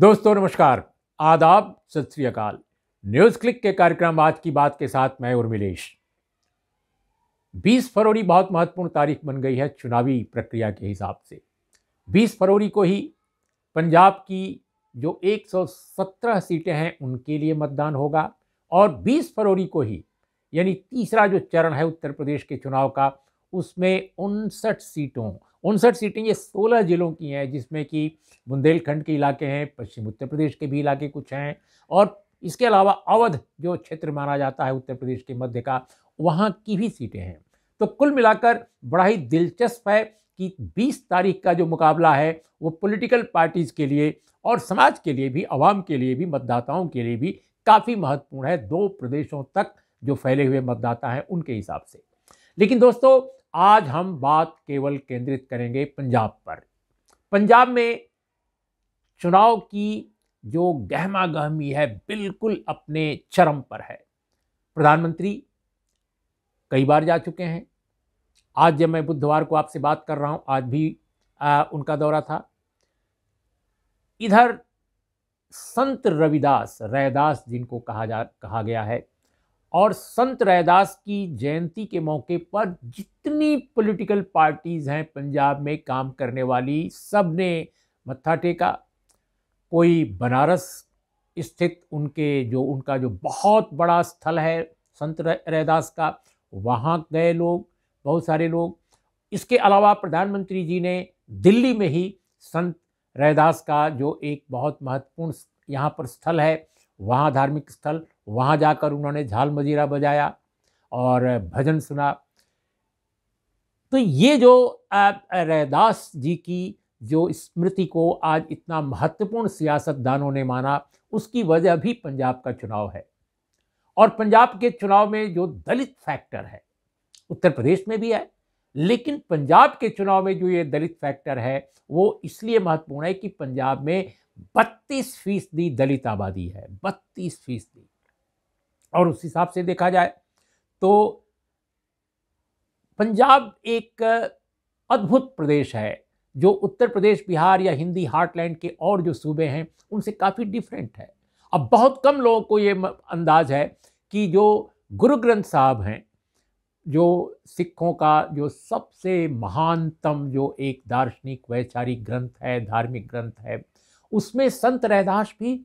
दोस्तों नमस्कार आदाब सत श्रीकाल न्यूज़ क्लिक के कार्यक्रम आज की बात के साथ मैं उर्मिलेश 20 फरवरी बहुत महत्वपूर्ण तारीख बन गई है चुनावी प्रक्रिया के हिसाब से 20 फरवरी को ही पंजाब की जो 117 सीटें हैं उनके लिए मतदान होगा और 20 फरवरी को ही यानी तीसरा जो चरण है उत्तर प्रदेश के चुनाव का उसमें उनसठ सीटों उनसठ सीटें ये सोलह ज़िलों की हैं जिसमें कि बुंदेलखंड के इलाके हैं पश्चिम उत्तर प्रदेश के भी इलाके कुछ हैं और इसके अलावा अवध जो क्षेत्र माना जाता है उत्तर प्रदेश के मध्य का वहाँ की भी सीटें हैं तो कुल मिलाकर बड़ा ही दिलचस्प है कि 20 तारीख का जो मुकाबला है वो पॉलिटिकल पार्टीज़ के लिए और समाज के लिए भी आवाम के लिए भी मतदाताओं के लिए भी काफ़ी महत्वपूर्ण है दो प्रदेशों तक जो फैले हुए मतदाता हैं उनके हिसाब से लेकिन दोस्तों आज हम बात केवल केंद्रित करेंगे पंजाब पर पंजाब में चुनाव की जो गहमा गहमी है बिल्कुल अपने चरम पर है प्रधानमंत्री कई बार जा चुके हैं आज जब मैं बुधवार को आपसे बात कर रहा हूं आज भी आ, उनका दौरा था इधर संत रविदास रैदास जिनको कहा जा कहा गया है और संत रैदास की जयंती के मौके पर जितनी पॉलिटिकल पार्टीज़ हैं पंजाब में काम करने वाली सब ने मत्था टेका कोई बनारस स्थित उनके जो उनका जो बहुत बड़ा स्थल है संत रैदास का वहाँ गए लोग बहुत सारे लोग इसके अलावा प्रधानमंत्री जी ने दिल्ली में ही संत रैदास का जो एक बहुत महत्वपूर्ण यहाँ पर स्थल है वहाँ धार्मिक स्थल वहाँ जाकर उन्होंने झाल मजीरा बजाया और भजन सुना तो ये जो रैदास जी की जो स्मृति को आज इतना महत्वपूर्ण सियासतदानों ने माना उसकी वजह भी पंजाब का चुनाव है और पंजाब के चुनाव में जो दलित फैक्टर है उत्तर प्रदेश में भी है लेकिन पंजाब के चुनाव में जो ये दलित फैक्टर है वो इसलिए महत्वपूर्ण है कि पंजाब में बत्तीस फीसदी दलित आबादी है बत्तीस फीसदी और उस हिसाब से देखा जाए तो पंजाब एक अद्भुत प्रदेश है जो उत्तर प्रदेश बिहार या हिंदी हार्टलैंड के और जो सूबे हैं उनसे काफ़ी डिफरेंट है अब बहुत कम लोगों को ये अंदाज है कि जो गुरु ग्रंथ साहब हैं जो सिखों का जो सबसे महानतम जो एक दार्शनिक वैचारिक ग्रंथ है धार्मिक ग्रंथ है उसमें संत रैदास भी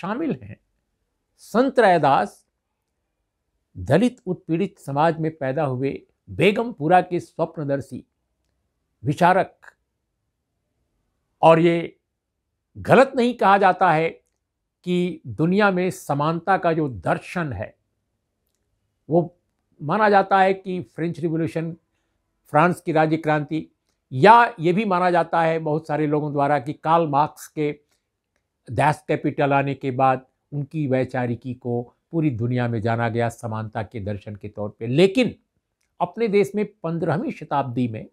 शामिल हैं संत रैदास दलित उत्पीड़ित समाज में पैदा हुए बेगमपुरा के स्वप्नदर्शी विचारक और ये गलत नहीं कहा जाता है कि दुनिया में समानता का जो दर्शन है वो माना जाता है कि फ्रेंच रिवोल्यूशन फ्रांस की राज्य क्रांति या ये भी माना जाता है बहुत सारे लोगों द्वारा कि कार्ल मार्क्स के दास कैपिटल आने के बाद उनकी वैचारिकी को पूरी दुनिया में जाना गया समानता के दर्शन के तौर पे लेकिन अपने देश में पंद्रहवीं शताब्दी में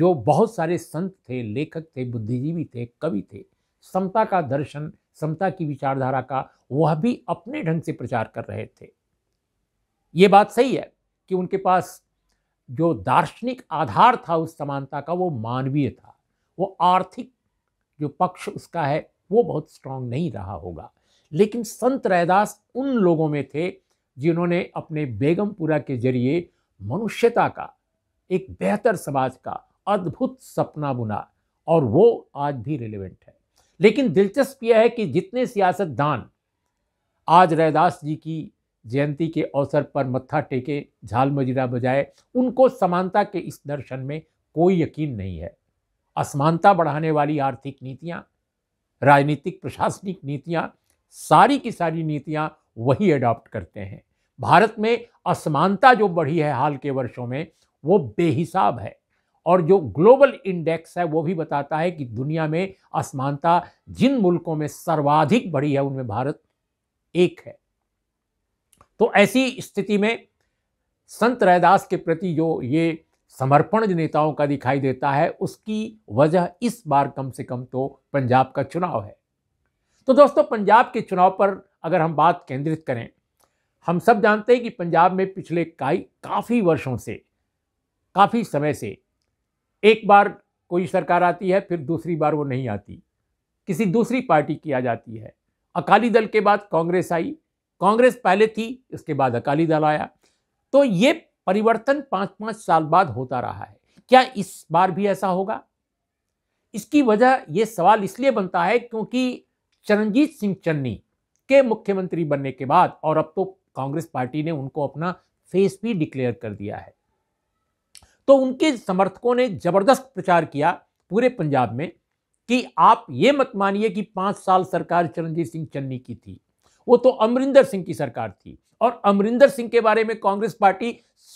जो बहुत सारे संत थे लेखक थे बुद्धिजीवी थे कवि थे समता का दर्शन समता की विचारधारा का वह भी अपने ढंग से प्रचार कर रहे थे ये बात सही है कि उनके पास जो दार्शनिक आधार था उस समानता का वो मानवीय था वो आर्थिक जो पक्ष उसका है वो बहुत स्ट्रांग नहीं रहा होगा लेकिन संत रैदास उन लोगों में थे जिन्होंने अपने बेगमपुरा के जरिए मनुष्यता का एक बेहतर समाज का अद्भुत सपना बुना और वो आज भी रिलेवेंट है लेकिन दिलचस्प यह है कि जितने सियासतदान आज रैदास जी की जयंती के अवसर पर मत्था टेके झाल मजीरा बजाए उनको समानता के इस दर्शन में कोई यकीन नहीं है असमानता बढ़ाने वाली आर्थिक नीतियाँ राजनीतिक प्रशासनिक नीतियाँ सारी की सारी नीतियाँ वही अडॉप्ट करते हैं भारत में असमानता जो बढ़ी है हाल के वर्षों में वो बेहिसाब है और जो ग्लोबल इंडेक्स है वो भी बताता है कि दुनिया में असमानता जिन मुल्कों में सर्वाधिक बढ़ी है उनमें भारत एक है तो ऐसी स्थिति में संत रैदास के प्रति जो ये समर्पण जो नेताओं का दिखाई देता है उसकी वजह इस बार कम से कम तो पंजाब का चुनाव है तो दोस्तों पंजाब के चुनाव पर अगर हम बात केंद्रित करें हम सब जानते हैं कि पंजाब में पिछले काई काफ़ी वर्षों से काफ़ी समय से एक बार कोई सरकार आती है फिर दूसरी बार वो नहीं आती किसी दूसरी पार्टी की आ जाती है अकाली दल के बाद कांग्रेस आई कांग्रेस पहले थी इसके बाद अकाली दल आया तो ये परिवर्तन पांच पांच साल बाद होता रहा है क्या इस बार भी ऐसा होगा इसकी वजह यह सवाल इसलिए बनता है क्योंकि चरणजीत सिंह चन्नी के मुख्यमंत्री बनने के बाद और अब तो कांग्रेस पार्टी ने उनको अपना फेस भी डिक्लेयर कर दिया है तो उनके समर्थकों ने जबरदस्त प्रचार किया पूरे पंजाब में कि आप ये मत मानिए कि पांच साल सरकार चरणजीत सिंह चन्नी की थी वो तो अमरिंदर सिंह की सरकार थी और अमरिंदर सिंह के बारे में कांग्रेस पार्टी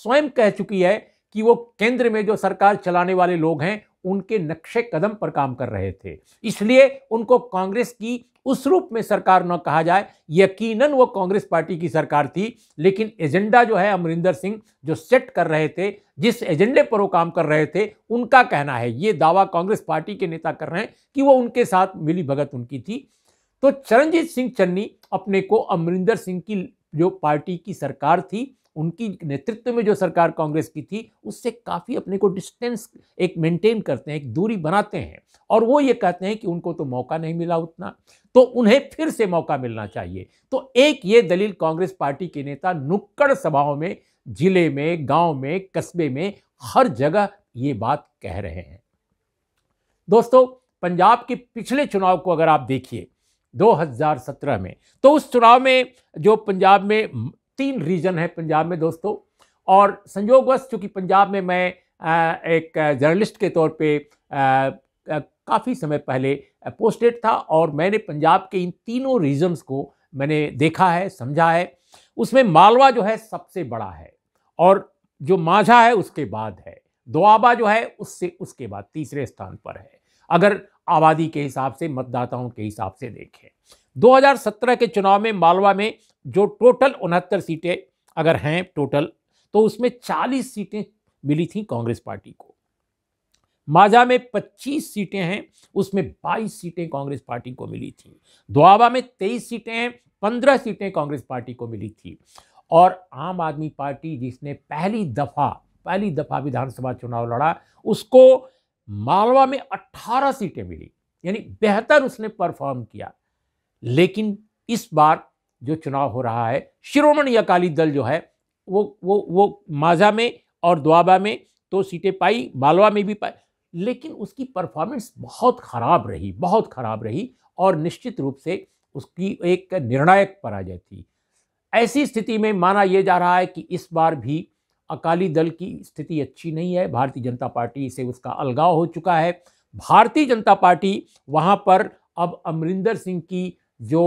स्वयं कह चुकी है कि वो केंद्र में जो सरकार चलाने वाले लोग हैं उनके नक्शे कदम पर काम कर रहे थे इसलिए उनको कांग्रेस की उस रूप में सरकार न कहा जाए यकीनन वो कांग्रेस पार्टी की सरकार थी लेकिन एजेंडा जो है अमरिंदर सिंह जो सेट कर रहे थे जिस एजेंडे पर वो काम कर रहे थे उनका कहना है ये दावा कांग्रेस पार्टी के नेता कर रहे हैं कि वो उनके साथ मिली भगत उनकी थी तो चरणजीत सिंह चन्नी अपने को अमरिंदर सिंह की जो पार्टी की सरकार थी उनकी नेतृत्व में जो सरकार कांग्रेस की थी उससे काफ़ी अपने को डिस्टेंस एक मेंटेन करते हैं एक दूरी बनाते हैं और वो ये कहते हैं कि उनको तो मौका नहीं मिला उतना तो उन्हें फिर से मौका मिलना चाहिए तो एक ये दलील कांग्रेस पार्टी के नेता नुक्कड़ सभाओं में जिले में गांव में कस्बे में हर जगह ये बात कह रहे हैं दोस्तों पंजाब के पिछले चुनाव को अगर आप देखिए 2017 में तो उस चुनाव में जो पंजाब में तीन रीजन है पंजाब में दोस्तों और संयोगवश चूँकि पंजाब में मैं एक जर्नलिस्ट के तौर पे काफ़ी समय पहले पोस्टेड था और मैंने पंजाब के इन तीनों रीजन्स को मैंने देखा है समझा है उसमें मालवा जो है सबसे बड़ा है और जो माझा है उसके बाद है दोआबा जो है उससे उसके बाद तीसरे स्थान पर है अगर आबादी के हिसाब से मतदाताओं के हिसाब से देखें 2017 के चुनाव में मालवा में जो टोटल उनहत्तर सीटें अगर हैं टोटल तो उसमें 40 सीटें मिली थी कांग्रेस पार्टी को माझा में 25 सीटें हैं उसमें 22 सीटें कांग्रेस पार्टी को मिली थी दुआबा में 23 सीटें हैं 15 सीटें कांग्रेस पार्टी को मिली थी और आम आदमी पार्टी जिसने पहली दफ़ा पहली दफ़ा विधानसभा चुनाव लड़ा उसको मालवा में 18 सीटें मिली यानी बेहतर उसने परफॉर्म किया लेकिन इस बार जो चुनाव हो रहा है शिरोमणि अकाली दल जो है वो वो वो माझा में और द्वाबा में तो सीटें पाई मालवा में भी पाई लेकिन उसकी परफॉर्मेंस बहुत ख़राब रही बहुत ख़राब रही और निश्चित रूप से उसकी एक निर्णायक पराजय थी ऐसी स्थिति में माना यह जा रहा है कि इस बार भी अकाली दल की स्थिति अच्छी नहीं है भारतीय जनता पार्टी से उसका अलगाव हो चुका है भारतीय जनता पार्टी वहाँ पर अब अमरिंदर सिंह की जो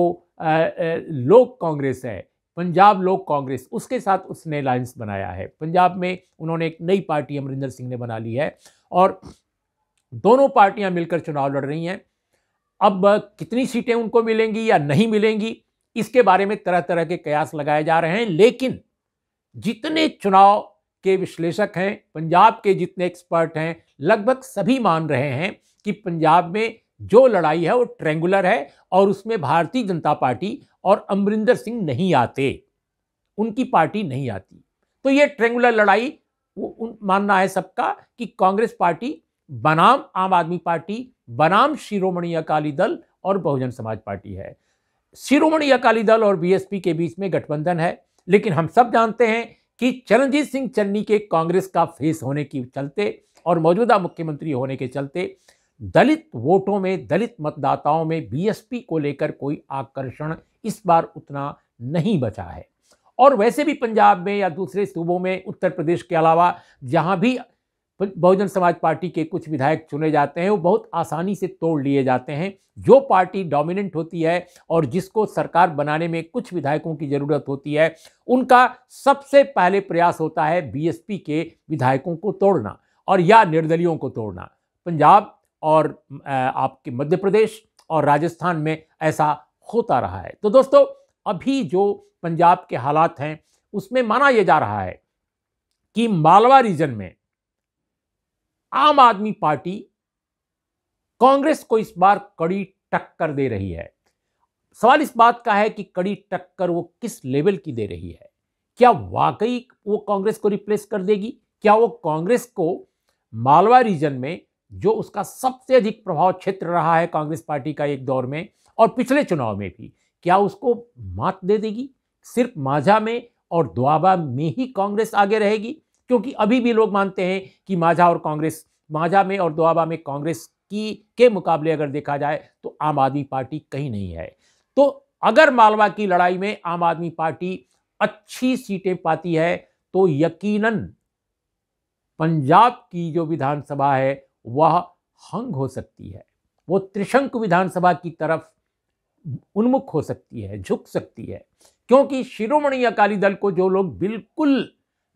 लोक कांग्रेस है पंजाब लोक कांग्रेस उसके साथ उसने अलायंस बनाया है पंजाब में उन्होंने एक नई पार्टी अमरिंदर सिंह ने बना ली है और दोनों पार्टियां मिलकर चुनाव लड़ रही हैं अब कितनी सीटें उनको मिलेंगी या नहीं मिलेंगी इसके बारे में तरह तरह के कयास लगाए जा रहे हैं लेकिन जितने चुनाव के विश्लेषक हैं पंजाब के जितने एक्सपर्ट हैं लगभग सभी मान रहे हैं कि पंजाब में जो लड़ाई है वो ट्रेंगुलर है और उसमें भारतीय जनता पार्टी और अमरिंदर सिंह नहीं आते उनकी पार्टी नहीं आती तो ये ट्रेंगुलर लड़ाई वो मानना है सबका कि कांग्रेस पार्टी बनाम आम आदमी पार्टी बनाम शिरोमणि अकाली दल और बहुजन समाज पार्टी है शिरोमणि अकाली दल और बीएसपी के बीच में गठबंधन है लेकिन हम सब जानते हैं कि चरणजीत सिंह चन्नी के कांग्रेस का फेस होने के चलते और मौजूदा मुख्यमंत्री होने के चलते दलित वोटों में दलित मतदाताओं में बीएसपी को लेकर कोई आकर्षण इस बार उतना नहीं बचा है और वैसे भी पंजाब में या दूसरे सूबों में उत्तर प्रदेश के अलावा जहां भी बहुजन समाज पार्टी के कुछ विधायक चुने जाते हैं वो बहुत आसानी से तोड़ लिए जाते हैं जो पार्टी डोमिनेंट होती है और जिसको सरकार बनाने में कुछ विधायकों की ज़रूरत होती है उनका सबसे पहले प्रयास होता है बीएसपी के विधायकों को तोड़ना और या निर्दलियों को तोड़ना पंजाब और आपके मध्य प्रदेश और राजस्थान में ऐसा होता रहा है तो दोस्तों अभी जो पंजाब के हालात हैं उसमें माना यह जा रहा है कि मालवा रीजन में आम आदमी पार्टी कांग्रेस को इस बार कड़ी टक्कर दे रही है सवाल इस बात का है कि कड़ी टक्कर वो किस लेवल की दे रही है क्या वाकई वो कांग्रेस को रिप्लेस कर देगी क्या वो कांग्रेस को मालवा रीजन में जो उसका सबसे अधिक प्रभाव क्षेत्र रहा है कांग्रेस पार्टी का एक दौर में और पिछले चुनाव में भी क्या उसको मात दे देगी सिर्फ माझा में और दुआबा में ही कांग्रेस आगे रहेगी क्योंकि अभी भी लोग मानते हैं कि माझा और कांग्रेस माझा में और दुआबा में कांग्रेस की के मुकाबले अगर देखा जाए तो आम आदमी पार्टी कहीं नहीं है तो अगर मालवा की लड़ाई में आम आदमी पार्टी अच्छी सीटें पाती है तो यकीनन पंजाब की जो विधानसभा है वह हंग हो सकती है वो त्रिशंक विधानसभा की तरफ उन्मुख हो सकती है झुक सकती है क्योंकि शिरोमणि अकाली दल को जो लोग बिल्कुल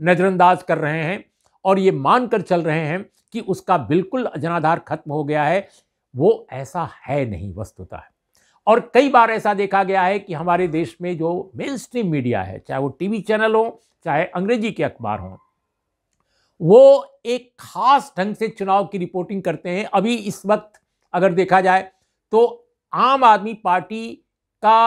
नज़रअंदाज कर रहे हैं और ये मान कर चल रहे हैं कि उसका बिल्कुल जनाधार खत्म हो गया है वो ऐसा है नहीं वस्तुतः और कई बार ऐसा देखा गया है कि हमारे देश में जो मेन स्ट्रीम मीडिया है चाहे वो टीवी चैनल हो चाहे अंग्रेजी के अखबार हों वो एक खास ढंग से चुनाव की रिपोर्टिंग करते हैं अभी इस वक्त अगर देखा जाए तो आम आदमी पार्टी का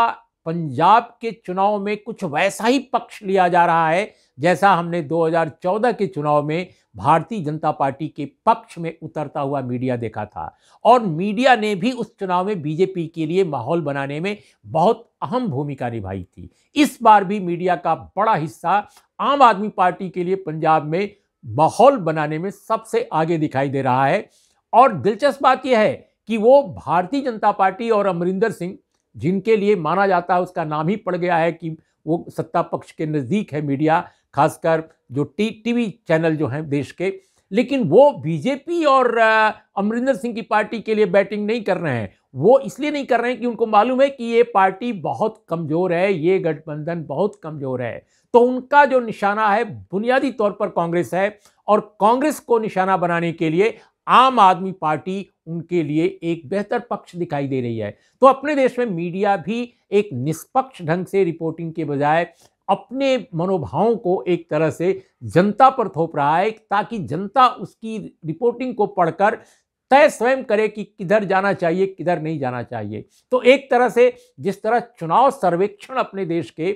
पंजाब के चुनाव में कुछ वैसा ही पक्ष लिया जा रहा है जैसा हमने 2014 के चुनाव में भारतीय जनता पार्टी के पक्ष में उतरता हुआ मीडिया देखा था और मीडिया ने भी उस चुनाव में बीजेपी के लिए माहौल बनाने में बहुत अहम भूमिका निभाई थी इस बार भी मीडिया का बड़ा हिस्सा आम आदमी पार्टी के लिए पंजाब में माहौल बनाने में सबसे आगे दिखाई दे रहा है और दिलचस्प बात यह है कि वो भारतीय जनता पार्टी और अमरिंदर सिंह जिनके लिए माना जाता है उसका नाम ही पड़ गया है कि वो सत्ता पक्ष के नज़दीक है मीडिया खासकर जो टी टीवी चैनल जो हैं देश के लेकिन वो बीजेपी और अमरिंदर सिंह की पार्टी के लिए बैटिंग नहीं कर रहे हैं वो इसलिए नहीं कर रहे हैं कि उनको मालूम है कि ये पार्टी बहुत कमज़ोर है ये गठबंधन बहुत कमज़ोर है तो उनका जो निशाना है बुनियादी तौर पर कांग्रेस है और कांग्रेस को निशाना बनाने के लिए आम आदमी पार्टी उनके लिए एक बेहतर पक्ष दिखाई दे रही है तो अपने देश में मीडिया भी एक निष्पक्ष ढंग से रिपोर्टिंग के बजाय अपने मनोभावों को एक तरह से जनता पर थोप रहा है ताकि जनता उसकी रिपोर्टिंग को पढ़कर तय स्वयं करे कि किधर जाना चाहिए किधर नहीं जाना चाहिए तो एक तरह से जिस तरह चुनाव सर्वेक्षण अपने देश के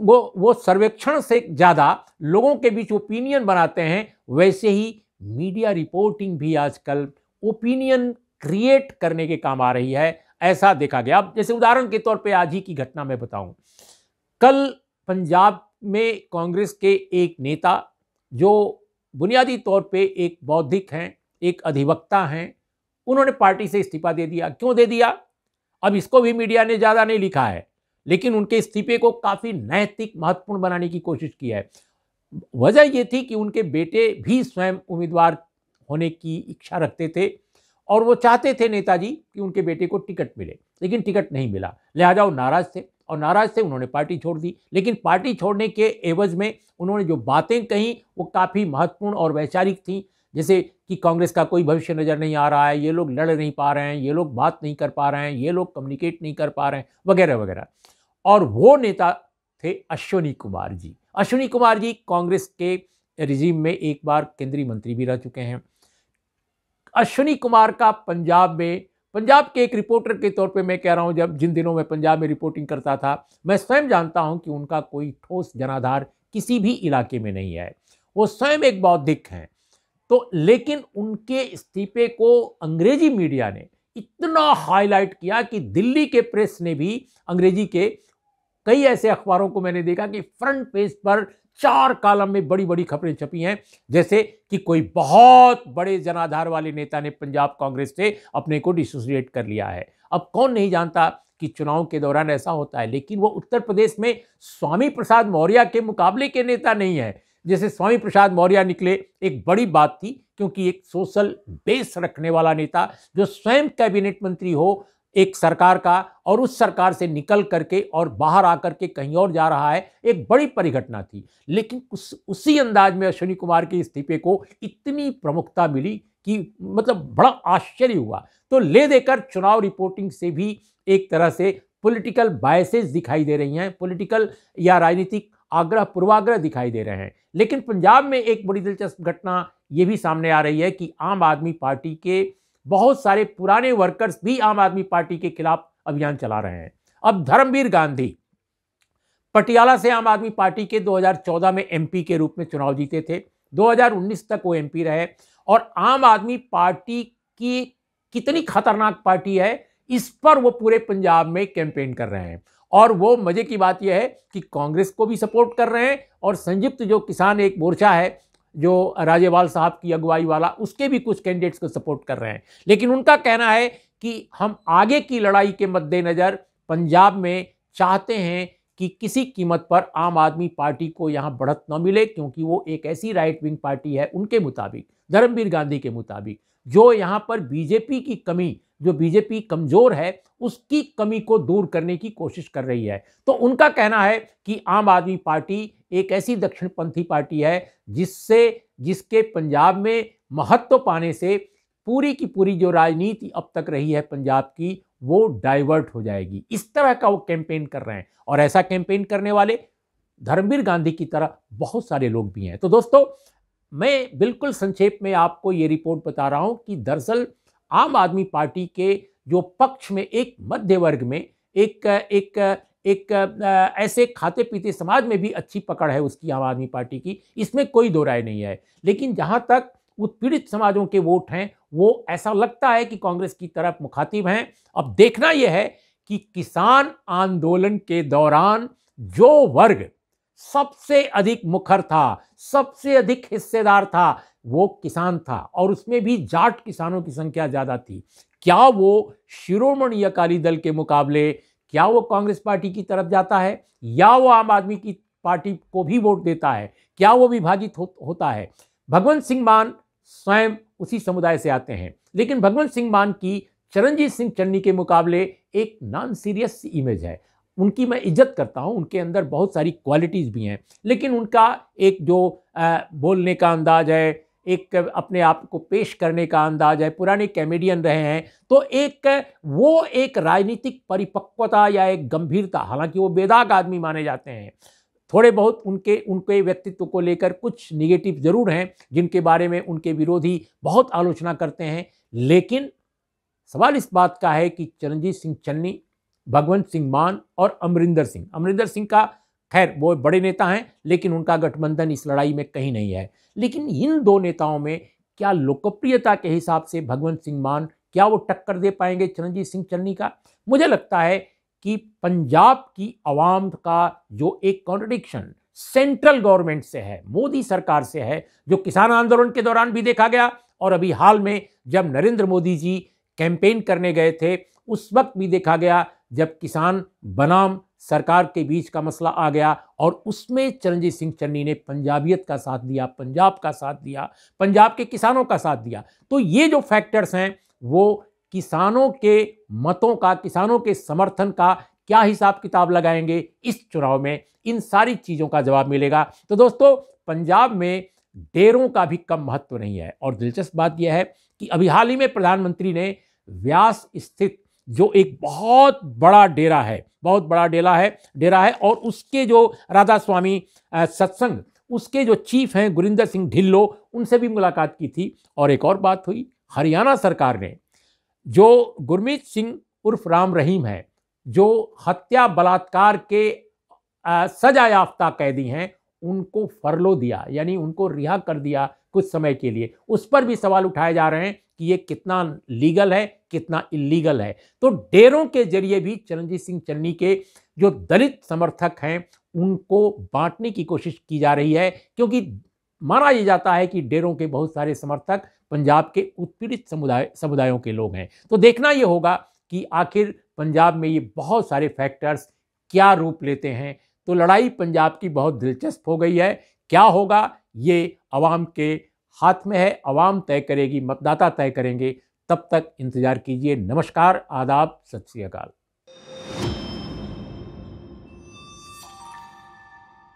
वो वो सर्वेक्षण से ज़्यादा लोगों के बीच ओपिनियन बनाते हैं वैसे ही मीडिया रिपोर्टिंग भी आजकल ओपिनियन क्रिएट करने के काम आ रही है ऐसा देखा गया अब जैसे उदाहरण के तौर पे आज ही की घटना में बताऊं कल पंजाब में कांग्रेस के एक नेता जो बुनियादी तौर पे एक बौद्धिक हैं एक अधिवक्ता हैं उन्होंने पार्टी से इस्तीफा दे दिया क्यों दे दिया अब इसको भी मीडिया ने ज़्यादा नहीं लिखा है लेकिन उनके इस्तीफे को काफ़ी नैतिक महत्वपूर्ण बनाने की कोशिश की है वजह ये थी कि उनके बेटे भी स्वयं उम्मीदवार होने की इच्छा रखते थे और वो चाहते थे नेताजी कि उनके बेटे को टिकट मिले लेकिन टिकट नहीं मिला लिहाजा वो नाराज़ थे और नाराज़ थे उन्होंने पार्टी छोड़ दी लेकिन पार्टी छोड़ने के एवज में उन्होंने जो बातें कहीं वो काफ़ी महत्वपूर्ण और वैचारिक थीं जैसे कि कांग्रेस का कोई भविष्य नज़र नहीं आ रहा है ये लोग लड़ नहीं पा रहे हैं ये लोग बात नहीं कर पा रहे हैं ये लोग कम्युनिकेट नहीं कर पा रहे हैं वगैरह वगैरह और वो नेता थे अश्विनी कुमार जी अश्विनी कुमार जी कांग्रेस के रिजीम में एक बार केंद्रीय मंत्री भी रह चुके हैं अश्विनी कुमार का पंजाब में पंजाब के एक रिपोर्टर के तौर पे मैं कह रहा हूँ जब जिन दिनों में पंजाब में रिपोर्टिंग करता था मैं स्वयं जानता हूँ कि उनका कोई ठोस जनाधार किसी भी इलाके में नहीं है वो स्वयं एक बौद्धिक हैं तो लेकिन उनके इस्तीफे को अंग्रेजी मीडिया ने इतना हाईलाइट किया कि दिल्ली के प्रेस ने भी अंग्रेजी के कई ऐसे अखबारों को मैंने देखा कि फ्रंट पेज पर चार कालम में बड़ी बड़ी खबरें छपी हैं जैसे कि कोई बहुत बड़े जनाधार वाले नेता ने पंजाब कांग्रेस से अपने को डिसोसिएट कर लिया है अब कौन नहीं जानता कि चुनाव के दौरान ऐसा होता है लेकिन वो उत्तर प्रदेश में स्वामी प्रसाद मौर्य के मुकाबले के नेता नहीं है जैसे स्वामी प्रसाद मौर्य निकले एक बड़ी बात थी क्योंकि एक सोशल बेस रखने वाला नेता जो स्वयं कैबिनेट मंत्री हो एक सरकार का और उस सरकार से निकल करके और बाहर आकर के कहीं और जा रहा है एक बड़ी परिघटना थी लेकिन उस उसी अंदाज में अश्विनी कुमार के इस्तीफे को इतनी प्रमुखता मिली कि मतलब बड़ा आश्चर्य हुआ तो ले देकर चुनाव रिपोर्टिंग से भी एक तरह से पॉलिटिकल बायसेस दिखाई दे रही हैं पॉलिटिकल या राजनीतिक आग्रह पूर्वाग्रह दिखाई दे रहे हैं लेकिन पंजाब में एक बड़ी दिलचस्प घटना ये भी सामने आ रही है कि आम आदमी पार्टी के बहुत सारे पुराने वर्कर्स भी आम आदमी पार्टी के खिलाफ अभियान चला रहे हैं अब धर्मवीर गांधी पटियाला से आम आदमी पार्टी के 2014 में एमपी के रूप में चुनाव जीते थे 2019 तक वो एमपी रहे और आम आदमी पार्टी की कितनी खतरनाक पार्टी है इस पर वो पूरे पंजाब में कैंपेन कर रहे हैं और वो मजे की बात यह है कि कांग्रेस को भी सपोर्ट कर रहे हैं और संयुक्त जो किसान एक मोर्चा है जो राजेवाल साहब की अगुवाई वाला उसके भी कुछ कैंडिडेट्स को सपोर्ट कर रहे हैं लेकिन उनका कहना है कि हम आगे की लड़ाई के मद्देनज़र पंजाब में चाहते हैं कि किसी कीमत पर आम आदमी पार्टी को यहाँ बढ़त न मिले क्योंकि वो एक ऐसी राइट विंग पार्टी है उनके मुताबिक धर्मवीर गांधी के मुताबिक जो यहाँ पर बीजेपी की कमी जो बीजेपी कमज़ोर है उसकी कमी को दूर करने की कोशिश कर रही है तो उनका कहना है कि आम आदमी पार्टी एक ऐसी दक्षिणपंथी पार्टी है जिससे जिसके पंजाब में महत्व पाने से पूरी की पूरी जो राजनीति अब तक रही है पंजाब की वो डाइवर्ट हो जाएगी इस तरह का वो कैंपेन कर रहे हैं और ऐसा कैंपेन करने वाले धर्मवीर गांधी की तरह बहुत सारे लोग भी हैं तो दोस्तों मैं बिल्कुल संक्षेप में आपको ये रिपोर्ट बता रहा हूँ कि दरअसल आम आदमी पार्टी के जो पक्ष में एक मध्य वर्ग में एक एक एक ऐसे खाते पीते समाज में भी अच्छी पकड़ है उसकी आम आदमी पार्टी की इसमें कोई दो राय नहीं है लेकिन जहाँ तक उत्पीड़ित समाजों के वोट हैं वो ऐसा लगता है कि कांग्रेस की तरफ मुखातिब हैं अब देखना यह है कि किसान आंदोलन के दौरान जो वर्ग सबसे अधिक मुखर था सबसे अधिक हिस्सेदार था वो किसान था और उसमें भी जाट किसानों की संख्या ज़्यादा थी क्या वो शिरोमणि अकाली दल के मुकाबले क्या वो कांग्रेस पार्टी की तरफ जाता है या वो आम आदमी की पार्टी को भी वोट देता है क्या वो विभाजित हो, होता है भगवंत सिंह मान स्वयं उसी समुदाय से आते हैं लेकिन भगवंत सिंह मान की चरणजीत सिंह चन्नी के मुकाबले एक नॉन सीरियस इमेज है उनकी मैं इज्जत करता हूँ उनके अंदर बहुत सारी क्वालिटीज़ भी हैं लेकिन उनका एक जो आ, बोलने का अंदाज है एक अपने आप को पेश करने का अंदाज है पुराने कॉमेडियन रहे हैं तो एक वो एक राजनीतिक परिपक्वता या एक गंभीरता हालांकि वो बेदाग आदमी माने जाते हैं थोड़े बहुत उनके उनके व्यक्तित्व को लेकर कुछ निगेटिव जरूर हैं जिनके बारे में उनके विरोधी बहुत आलोचना करते हैं लेकिन सवाल इस बात का है कि चरणजीत सिंह चन्नी भगवंत सिंह मान और अमरिंदर सिंह अमरिंदर सिंह का खैर वो बड़े नेता हैं लेकिन उनका गठबंधन इस लड़ाई में कहीं नहीं है लेकिन इन दो नेताओं में क्या लोकप्रियता के हिसाब से भगवंत सिंह मान क्या वो टक्कर दे पाएंगे चरणजीत सिंह चन्नी का मुझे लगता है कि पंजाब की आवाम का जो एक कॉन्ट्रडिक्शन सेंट्रल गवर्नमेंट से है मोदी सरकार से है जो किसान आंदोलन के दौरान भी देखा गया और अभी हाल में जब नरेंद्र मोदी जी कैंपेन करने गए थे उस वक्त भी देखा गया जब किसान बनाम सरकार के बीच का मसला आ गया और उसमें चरणजीत सिंह चन्नी ने पंजाबियत का साथ दिया पंजाब का साथ दिया पंजाब के किसानों का साथ दिया तो ये जो फैक्टर्स हैं वो किसानों के मतों का किसानों के समर्थन का क्या हिसाब किताब लगाएंगे इस चुनाव में इन सारी चीज़ों का जवाब मिलेगा तो दोस्तों पंजाब में डेरों का भी कम महत्व नहीं है और दिलचस्प बात यह है कि अभी हाल ही में प्रधानमंत्री ने व्यास स्थित जो एक बहुत बड़ा डेरा है बहुत बड़ा डेरा है डेरा है और उसके जो राधा स्वामी सत्संग उसके जो चीफ हैं गुरिंदर सिंह ढिल्लो उनसे भी मुलाकात की थी और एक और बात हुई हरियाणा सरकार ने जो गुरमीत सिंह उर्फ राम रहीम है जो हत्या बलात्कार के सजा याफ्ता कैदी हैं उनको फरलो दिया यानी उनको रिहा कर दिया कुछ समय के लिए उस पर भी सवाल उठाए जा रहे हैं कि ये कितना लीगल है कितना इलीगल है तो डेरों के जरिए भी चरणजीत सिंह चन्नी के जो दलित समर्थक हैं उनको बांटने की कोशिश की जा रही है क्योंकि माना यह जाता है कि डेरों के बहुत सारे समर्थक पंजाब के उत्पीड़ित समुदाय समुदायों के लोग हैं तो देखना ये होगा कि आखिर पंजाब में ये बहुत सारे फैक्टर्स क्या रूप लेते हैं तो लड़ाई पंजाब की बहुत दिलचस्प हो गई है क्या होगा ये आवाम के हाथ में है आवाम तय करेगी मतदाता तय करेंगे तब तक इंतज़ार कीजिए नमस्कार आदाब सत श्रीकाल